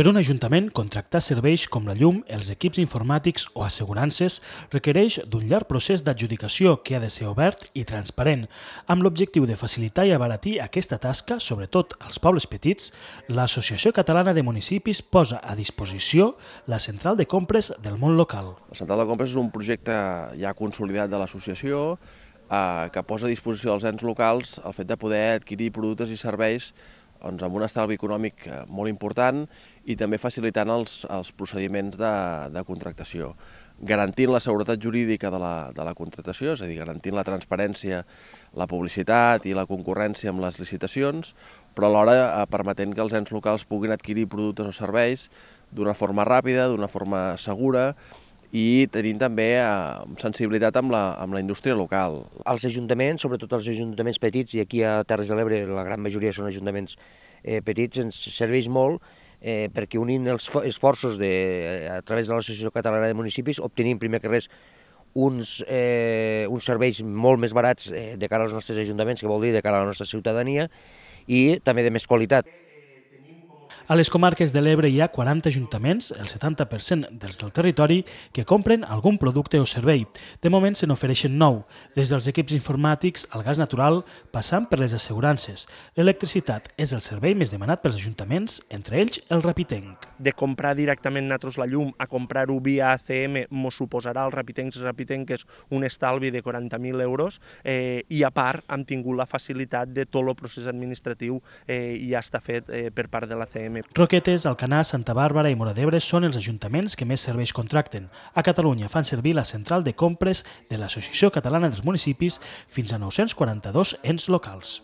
Per un ajuntament, contractar serveis com la llum, els equips informàtics o assegurances requereix d'un llarg procés d'adjudicació que ha de ser obert i transparent, amb l'objectiu de facilitar i abaratir aquesta tasca, sobretot als pobles petits, l'Associació Catalana de Municipis posa a disposició la central de compres del món local. La central de compres és un projecte ja consolidat de l'associació eh, que posa a disposició dels ens locals el fet de poder adquirir productes i serveis doncs, amb un estalvi econòmic eh, molt important i també facilitant els, els procediments de, de contractació, garantint la seguretat jurídica de la, de la contractació, és a dir, garantint la transparència, la publicitat i la concurrència amb les licitacions, però alhora eh, permetent que els ens locals puguin adquirir productes o serveis d'una forma ràpida, d'una forma segura, i tenim també eh, sensibilitat amb la, amb la indústria local. Els ajuntaments, sobretot els ajuntaments petits, i aquí a Terres de l'Ebre la gran majoria són ajuntaments eh, petits, ens serveix molt eh, perquè unint els esforços de, eh, a través de l'Associació Catalana de Municipis obtenim primer que res uns, eh, uns serveis molt més barats eh, de cara als nostres ajuntaments, que vol dir de cara a la nostra ciutadania, i també de més qualitat. A les comarques de l'Ebre hi ha 40 ajuntaments, el 70% dels del territori, que compren algun producte o servei. De moment se n'ofereixen nou, des dels equips informàtics al gas natural, passant per les assegurances. L'electricitat és el servei més demanat pels ajuntaments, entre ells el Rapitenc. De comprar directament nosaltres la llum a comprar-ho via ACM mos suposarà als Rapitencs i Rapitenques un estalvi de 40.000 euros eh, i a part hem tingut la facilitat de tot el procés administratiu eh, ja està fet eh, per part de l'ACM d'Ebre. Roquetes, Alcanar, Santa Bàrbara i Mora d'Ebre són els ajuntaments que més serveis contracten. A Catalunya fan servir la central de compres de l'Associació Catalana dels Municipis fins a 942 ens locals.